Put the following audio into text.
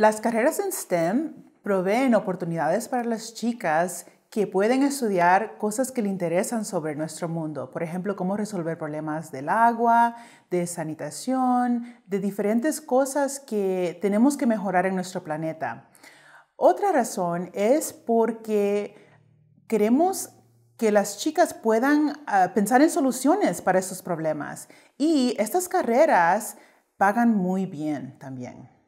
Las carreras en STEM proveen oportunidades para las chicas que pueden estudiar cosas que le interesan sobre nuestro mundo, por ejemplo, cómo resolver problemas del agua, de sanitación, de diferentes cosas que tenemos que mejorar en nuestro planeta. Otra razón es porque queremos que las chicas puedan ah, pensar en soluciones para esos problemas y estas carreras pagan muy bien también.